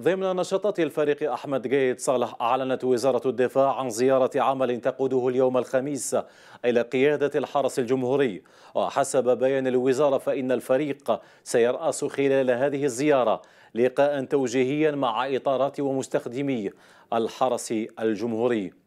ضمن نشاطات الفريق أحمد جيد صالح أعلنت وزارة الدفاع عن زيارة عمل تقوده اليوم الخميس إلى قيادة الحرس الجمهوري وحسب بيان الوزارة فإن الفريق سيرأس خلال هذه الزيارة لقاء توجيهيا مع إطارات ومستخدمي الحرس الجمهوري